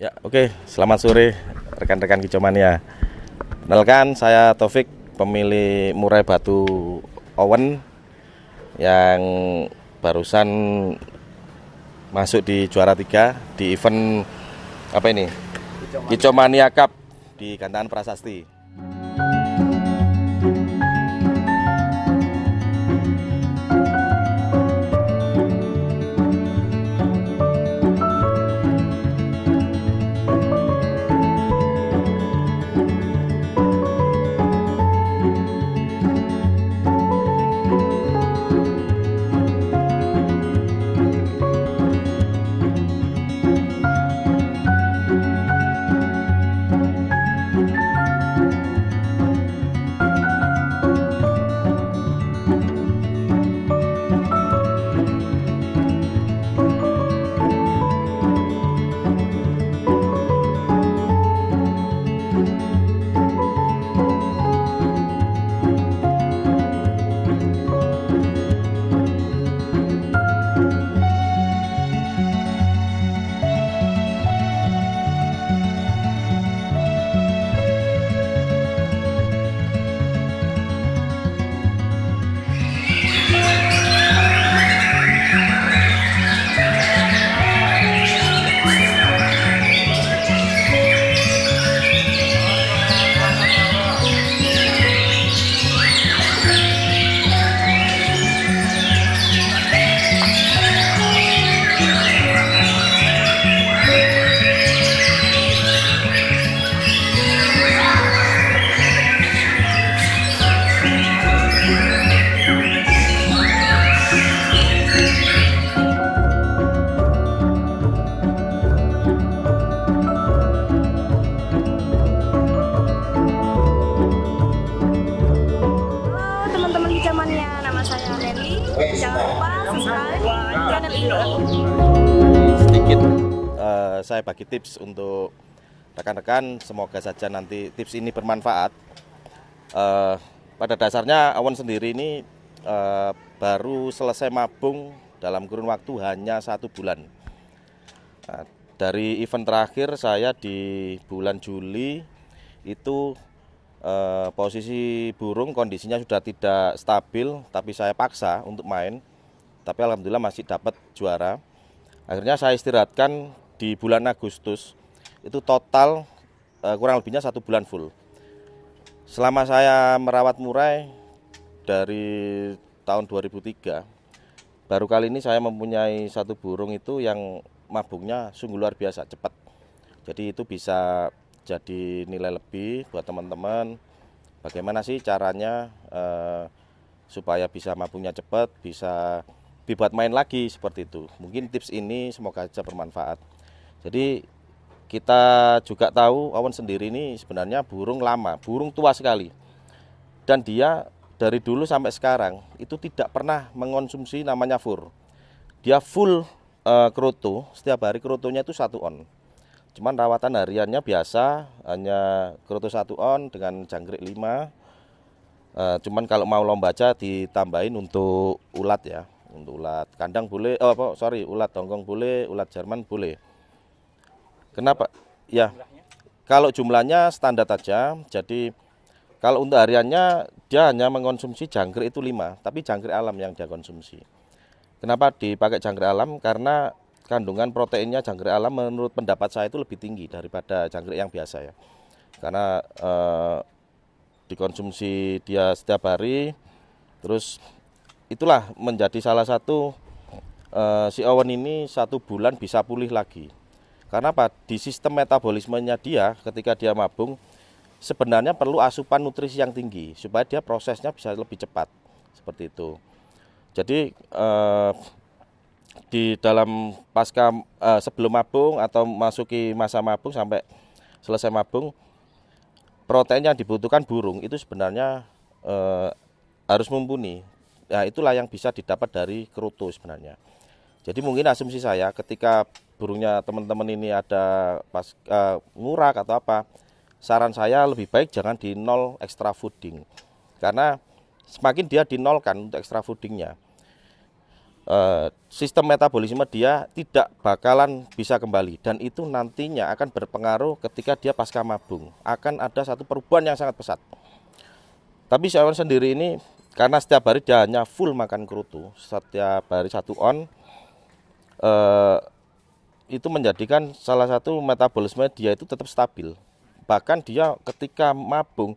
Ya, oke. Okay. Selamat sore rekan-rekan kicoman ya. Kenalkan saya Taufik, pemilih Murai Batu Owen yang barusan masuk di juara tiga di event apa ini? Kicomania, Cup di Gantangan Prasasti. tips untuk rekan-rekan. Semoga saja nanti tips ini bermanfaat. Uh, pada dasarnya Awan sendiri ini uh, baru selesai mabung dalam kurun waktu hanya satu bulan. Uh, dari event terakhir saya di bulan Juli itu uh, posisi burung kondisinya sudah tidak stabil tapi saya paksa untuk main tapi alhamdulillah masih dapat juara akhirnya saya istirahatkan di bulan Agustus itu total uh, kurang lebihnya satu bulan full. Selama saya merawat murai dari tahun 2003, baru kali ini saya mempunyai satu burung itu yang mabungnya sungguh luar biasa cepat. Jadi itu bisa jadi nilai lebih buat teman-teman. Bagaimana sih caranya eh, supaya bisa mabungnya cepat, bisa dibuat main lagi seperti itu. Mungkin tips ini semoga saja bermanfaat. Jadi kita juga tahu Wawan sendiri ini sebenarnya burung lama, burung tua sekali. Dan dia dari dulu sampai sekarang itu tidak pernah mengonsumsi namanya fur. Dia full uh, eh, kerutu, setiap hari kerutunya itu satu on. Cuman rawatan hariannya biasa, hanya kerutu satu on dengan jangkrik lima. Uh, cuman kalau mau lomba aja ditambahin untuk ulat ya, untuk ulat kandang boleh, oh apa, sorry ulat tonggong boleh, ulat Jerman boleh Kenapa? Ya. Kalau jumlahnya standar saja, jadi kalau untuk hariannya dia hanya mengonsumsi jangkrik itu lima, tapi jangkrik alam yang dia konsumsi. Kenapa dipakai jangkrik alam? Karena kandungan proteinnya jangkrik alam menurut pendapat saya itu lebih tinggi daripada jangkrik yang biasa ya. Karena eh, dikonsumsi dia setiap hari terus itulah menjadi salah satu eh, si Owen ini satu bulan bisa pulih lagi karena apa? Di sistem metabolismenya dia ketika dia mabung sebenarnya perlu asupan nutrisi yang tinggi supaya dia prosesnya bisa lebih cepat. Seperti itu. Jadi eh, di dalam pasca eh, sebelum mabung atau masuki masa mabung sampai selesai mabung protein yang dibutuhkan burung itu sebenarnya eh, harus mumpuni. Nah, itulah yang bisa didapat dari kerutu sebenarnya. Jadi mungkin asumsi saya ketika burungnya teman-teman ini ada pas uh, ngurak atau apa, saran saya lebih baik jangan di nol extra fooding. Karena semakin dia dinolkan untuk extra foodingnya, uh, sistem metabolisme dia tidak bakalan bisa kembali dan itu nantinya akan berpengaruh ketika dia pasca mabung akan ada satu perubahan yang sangat pesat tapi Syawan sendiri ini karena setiap hari dia hanya full makan kerutu setiap hari satu on eh, itu menjadikan salah satu metabolisme dia itu tetap stabil. Bahkan dia ketika mabung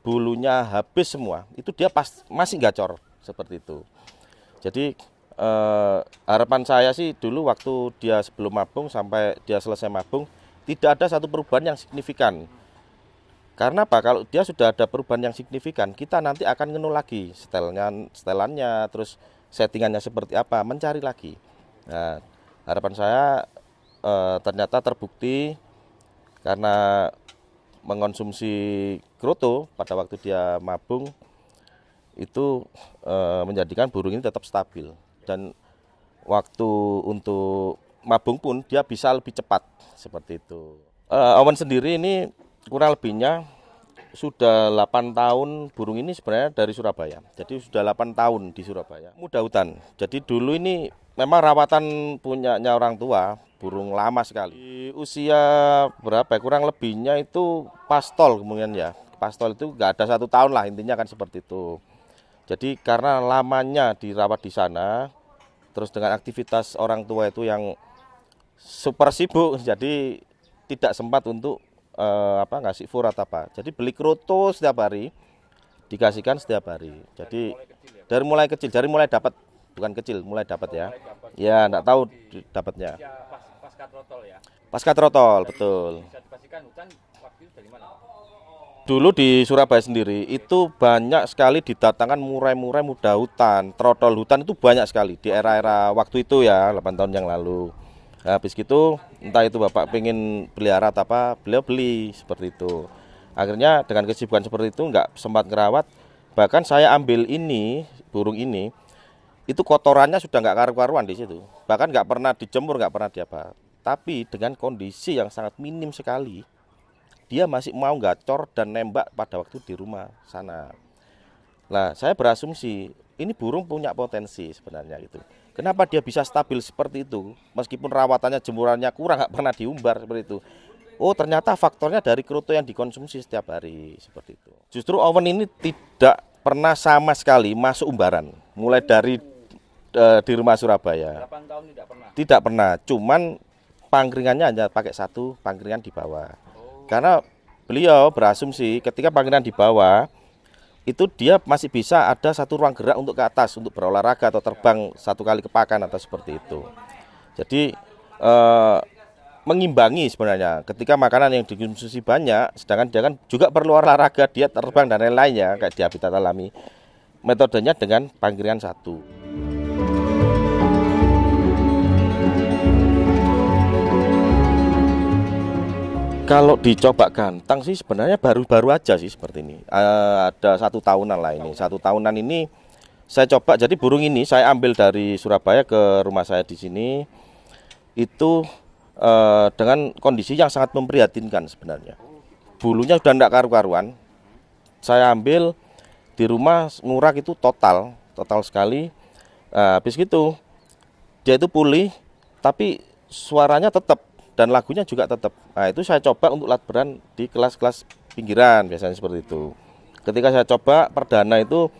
bulunya habis semua, itu dia pas, masih gacor seperti itu. Jadi eh, harapan saya sih dulu waktu dia sebelum mabung sampai dia selesai mabung tidak ada satu perubahan yang signifikan. Karena apa? Kalau dia sudah ada perubahan yang signifikan, kita nanti akan ngenu lagi setelnya setelannya, terus settingannya seperti apa, mencari lagi. Nah, harapan saya e, ternyata terbukti karena mengonsumsi kroto pada waktu dia mabung itu e, menjadikan burung ini tetap stabil dan waktu untuk mabung pun dia bisa lebih cepat seperti itu. E, Owen sendiri ini kurang lebihnya sudah 8 tahun burung ini sebenarnya dari Surabaya. Jadi sudah 8 tahun di Surabaya. Muda hutan. Jadi dulu ini memang rawatan punyanya orang tua, burung lama sekali. Di usia berapa? Kurang lebihnya itu pastol kemungkinan ya. Pastol itu nggak ada satu tahun lah intinya kan seperti itu. Jadi karena lamanya dirawat di sana, terus dengan aktivitas orang tua itu yang super sibuk, jadi tidak sempat untuk uh, apa ngasih furat apa jadi beli kroto setiap hari dikasihkan setiap hari jadi ya? dari mulai kecil dari mulai dapat bukan kecil mulai dapat ya ya enggak tahu dapatnya ya, pasca trotol ya pasca trotol betul dulu di Surabaya sendiri itu banyak sekali didatangkan murai-murai muda hutan, trotol hutan itu banyak sekali di era-era waktu itu ya, 8 tahun yang lalu. habis gitu entah itu bapak pengen pelihara atau apa beliau beli seperti itu akhirnya dengan kesibukan seperti itu nggak sempat ngerawat bahkan saya ambil ini burung ini itu kotorannya sudah nggak karu-karuan di situ bahkan nggak pernah dijemur nggak pernah diapa tapi dengan kondisi yang sangat minim sekali dia masih mau nggak cor dan nembak pada waktu di rumah sana. Nah, saya berasumsi ini burung punya potensi sebenarnya gitu. Kenapa dia bisa stabil seperti itu? Meskipun rawatannya jemurannya kurang nggak pernah diumbar seperti itu. Oh ternyata faktornya dari kerutu yang dikonsumsi setiap hari seperti itu. Justru oven ini tidak pernah sama sekali masuk umbaran. Mulai dari uh, di rumah Surabaya. tahun tidak pernah. Tidak pernah. Cuman pangkringannya hanya pakai satu pangkringan di bawah. Oh. Karena beliau berasumsi ketika pangkringan di bawah itu dia masih bisa ada satu ruang gerak untuk ke atas untuk berolahraga atau terbang satu kali ke pakan atau seperti itu. Jadi eh, mengimbangi sebenarnya ketika makanan yang dikonsumsi banyak, sedangkan dia kan juga perlu olahraga, dia terbang dan lain-lainnya kayak di habitat alami. Metodenya dengan panggilan satu. Kalau dicoba gantang sih sebenarnya baru-baru aja sih seperti ini. Uh, ada satu tahunan lah ini. Satu tahunan ini saya coba. Jadi burung ini saya ambil dari Surabaya ke rumah saya di sini. Itu uh, dengan kondisi yang sangat memprihatinkan sebenarnya. Bulunya sudah tidak karu-karuan. Saya ambil di rumah ngurak itu total, total sekali. Uh, habis gitu dia itu pulih, tapi suaranya tetap dan lagunya juga tetap nah itu saya coba untuk latberan di kelas-kelas pinggiran biasanya seperti itu ketika saya coba perdana itu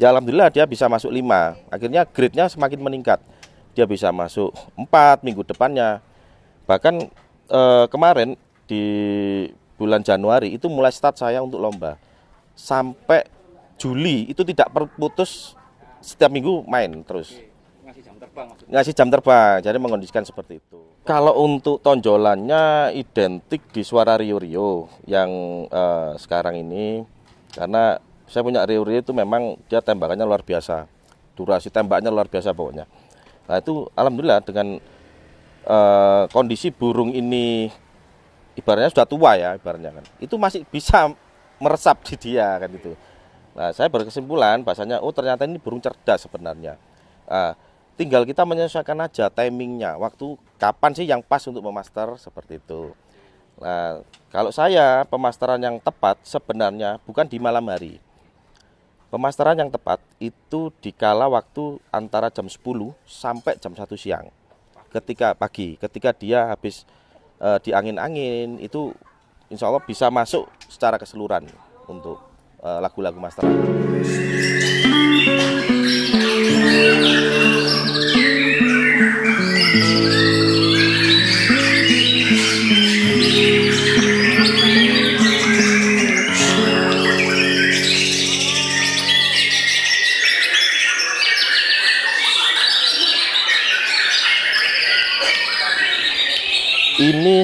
ya alhamdulillah dia bisa masuk lima. akhirnya grade-nya semakin meningkat dia bisa masuk empat minggu depannya bahkan eh, kemarin di bulan Januari itu mulai start saya untuk lomba sampai Juli itu tidak putus setiap minggu main terus terbang Ngasih jam terbang, jadi mengondisikan seperti itu. Kalau untuk tonjolannya identik di suara Rio Rio yang uh, sekarang ini karena saya punya Rio Rio itu memang dia tembakannya luar biasa. Durasi tembaknya luar biasa pokoknya. Nah, itu alhamdulillah dengan uh, kondisi burung ini ibaratnya sudah tua ya ibaratnya kan. Itu masih bisa meresap di dia kan itu. Nah, saya berkesimpulan bahasanya oh ternyata ini burung cerdas sebenarnya. Uh, tinggal kita menyesuaikan aja timingnya waktu kapan sih yang pas untuk memaster seperti itu nah kalau saya pemasteran yang tepat sebenarnya bukan di malam hari pemasteran yang tepat itu dikala waktu antara jam 10 sampai jam 1 siang ketika pagi ketika dia habis e, di angin-angin itu insya Allah bisa masuk secara keseluruhan untuk eh, lagu-lagu e, masteran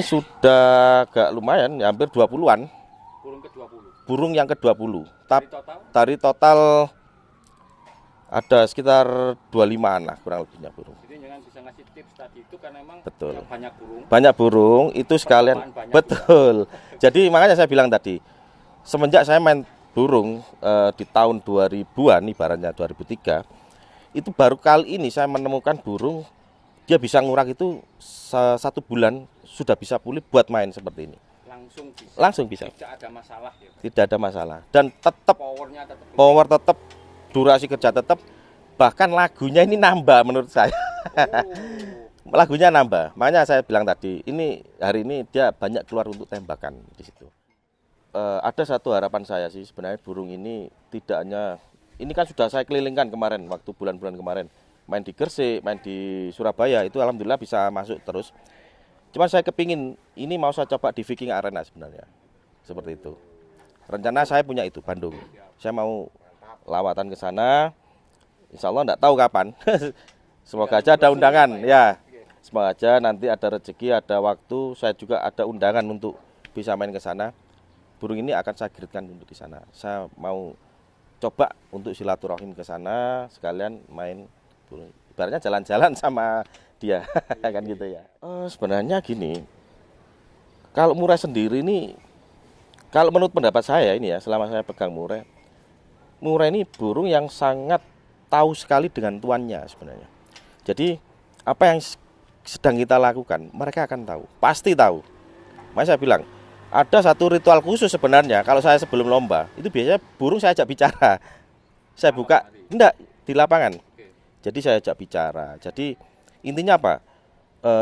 sudah agak lumayan, ya, hampir 20-an. Burung ke-20. Burung yang ke-20. Ta dari total? Dari total ada sekitar 25 anak kurang lebihnya burung. Jadi jangan bisa ngasih tips tadi itu karena memang betul. banyak burung. Banyak burung itu sekalian betul. Juga. Jadi makanya saya bilang tadi semenjak saya main burung eh, di tahun 2000-an ibaratnya 2003 itu baru kali ini saya menemukan burung dia bisa ngurak itu satu bulan sudah bisa pulih buat main seperti ini langsung bisa langsung bisa tidak ada masalah ya, tidak ada masalah dan tetap powernya tetap power tetap durasi kerja tetap bahkan lagunya ini nambah menurut saya oh. lagunya nambah makanya saya bilang tadi ini hari ini dia banyak keluar untuk tembakan di situ e, ada satu harapan saya sih sebenarnya burung ini tidak hanya ini kan sudah saya kelilingkan kemarin waktu bulan-bulan kemarin main di Gersik, main di Surabaya itu alhamdulillah bisa masuk terus. Cuma saya kepingin ini mau saya coba di Viking Arena sebenarnya. Seperti itu. Rencana saya punya itu Bandung. Saya mau lawatan ke sana. Insya Allah enggak tahu kapan. Semoga aja ada undangan ya. Semoga aja nanti ada rezeki, ada waktu. Saya juga ada undangan untuk bisa main ke sana. Burung ini akan saya giritkan untuk di sana. Saya mau coba untuk silaturahim ke sana sekalian main ibaratnya jalan-jalan sama dia ya kan gitu ya uh, sebenarnya gini kalau murai sendiri ini kalau menurut pendapat saya ini ya selama saya pegang murai murai ini burung yang sangat tahu sekali dengan tuannya sebenarnya jadi apa yang sedang kita lakukan mereka akan tahu pasti tahu makanya saya bilang ada satu ritual khusus sebenarnya kalau saya sebelum lomba itu biasanya burung saya ajak bicara saya buka enggak di lapangan jadi saya ajak bicara. Jadi intinya apa? E,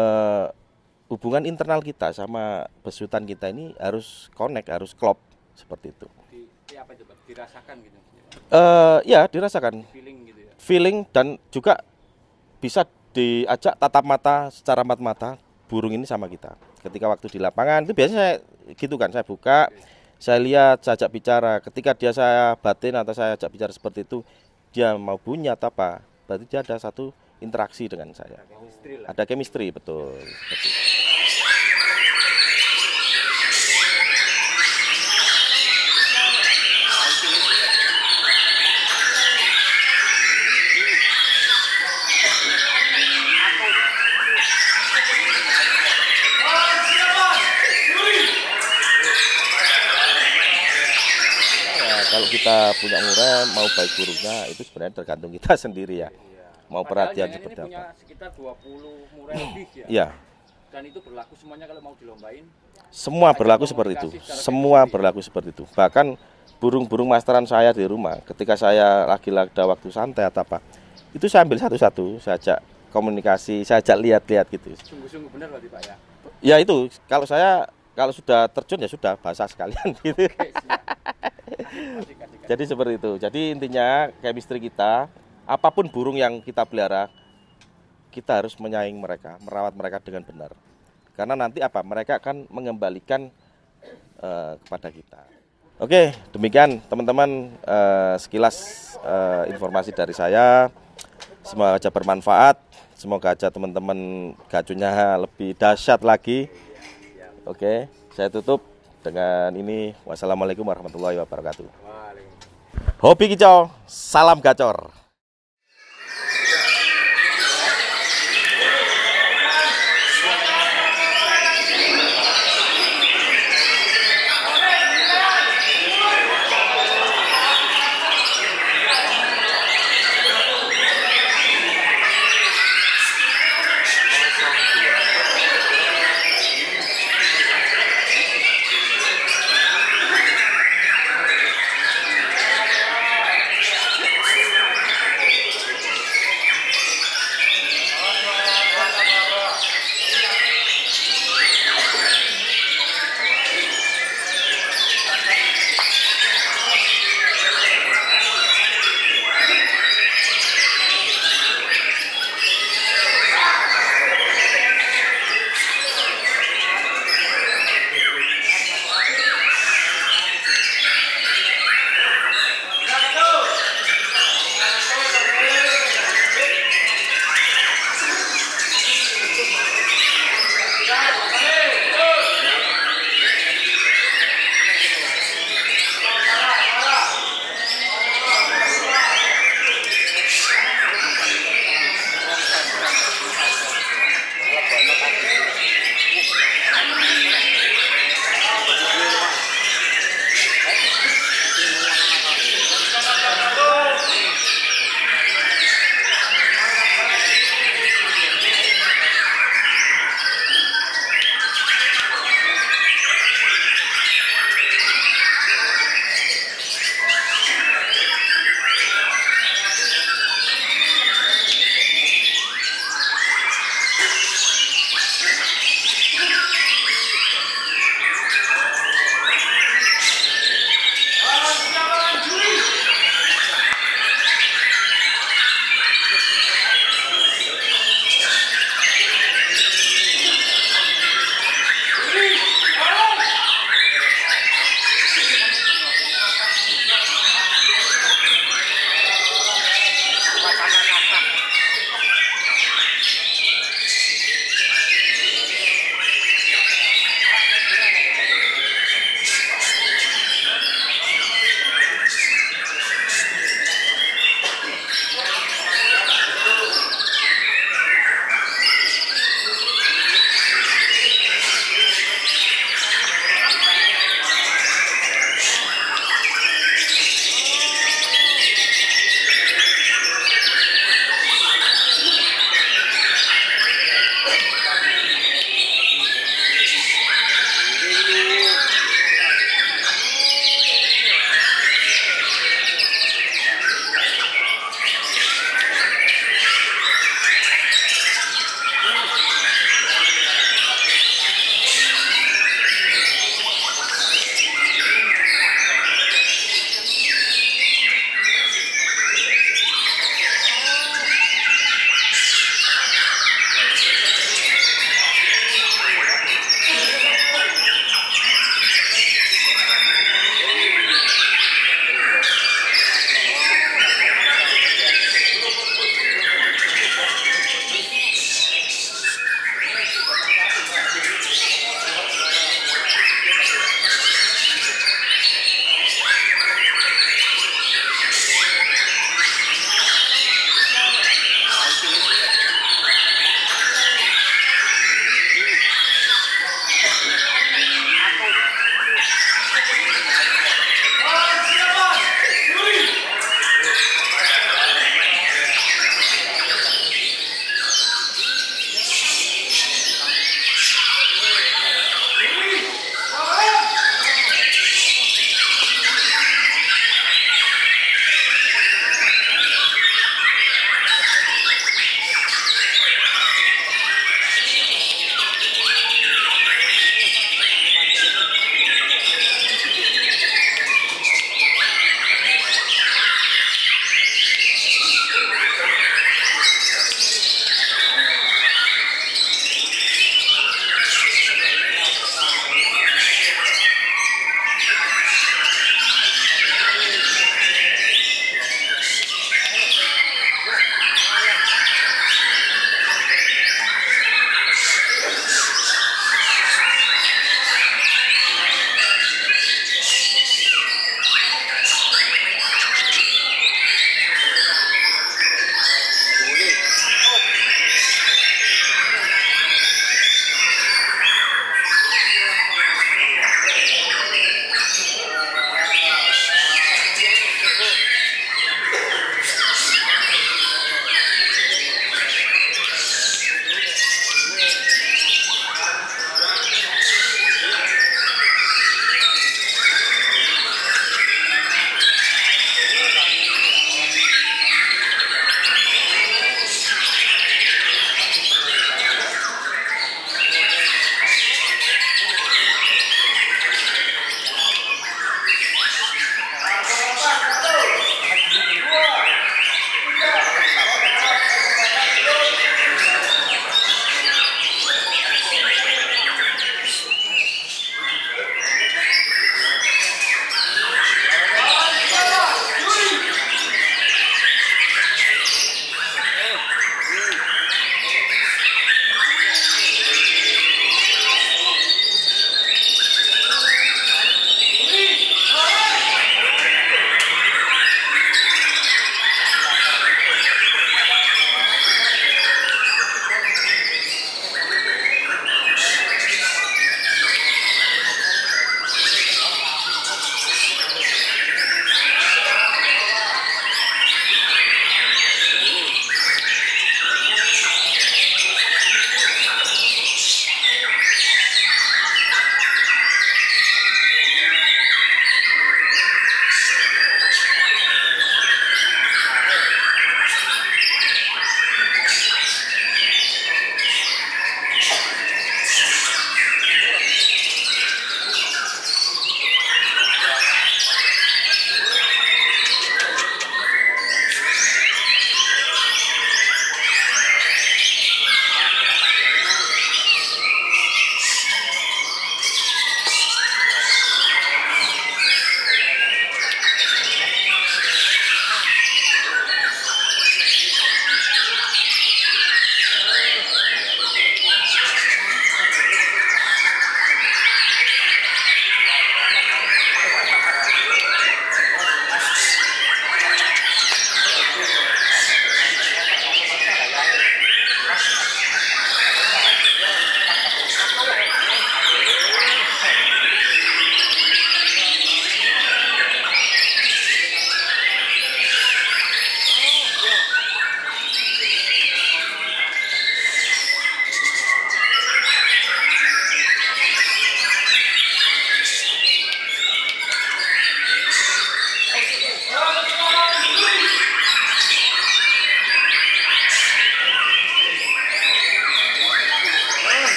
hubungan internal kita sama besutan kita ini harus connect, harus klop seperti itu. Di, apa coba? Dirasakan gitu. E, ya, dirasakan. Feeling gitu ya. Feeling dan juga bisa diajak tatap mata secara mat mata burung ini sama kita ketika waktu di lapangan itu biasanya saya gitu kan saya buka saya lihat saya ajak bicara ketika dia saya batin atau saya ajak bicara seperti itu dia mau bunyi atau apa berarti dia ada satu interaksi dengan saya. Ada chemistry, Ada chemistry betul. Seperti kita punya murah mau baik buruknya itu sebenarnya tergantung kita sendiri ya. Iya. Mau Padahal perhatian seperti apa. Punya sekitar 20 murid lebih ya. Iya. Dan itu berlaku semuanya kalau mau dilombain. Semua berlaku seperti itu. Semua berlaku seperti itu. Bahkan burung-burung masteran saya di rumah ketika saya lagi ada waktu santai atau apa itu saya ambil satu-satu saya ajak komunikasi saya ajak lihat-lihat gitu sungguh-sungguh benar berarti pak ya ya itu kalau saya kalau sudah terjun ya sudah basah sekalian gitu Oke, jadi seperti itu. Jadi intinya chemistry kita, apapun burung yang kita pelihara, kita harus menyaing mereka, merawat mereka dengan benar. Karena nanti apa? Mereka akan mengembalikan uh, kepada kita. Oke, demikian teman-teman uh, sekilas uh, informasi dari saya. Semoga aja bermanfaat. Semoga aja teman-teman gacunya lebih dahsyat lagi. Oke, saya tutup dengan ini. Wassalamualaikum warahmatullahi wabarakatuh. Hobi Kicau, salam gacor.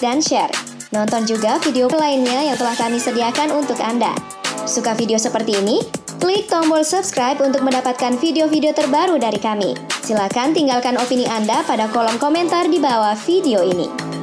like dan share. Nonton juga video lainnya yang telah kami sediakan untuk Anda. Suka video seperti ini? Klik tombol subscribe untuk mendapatkan video-video terbaru dari kami. Silakan tinggalkan opini Anda pada kolom komentar di bawah video ini.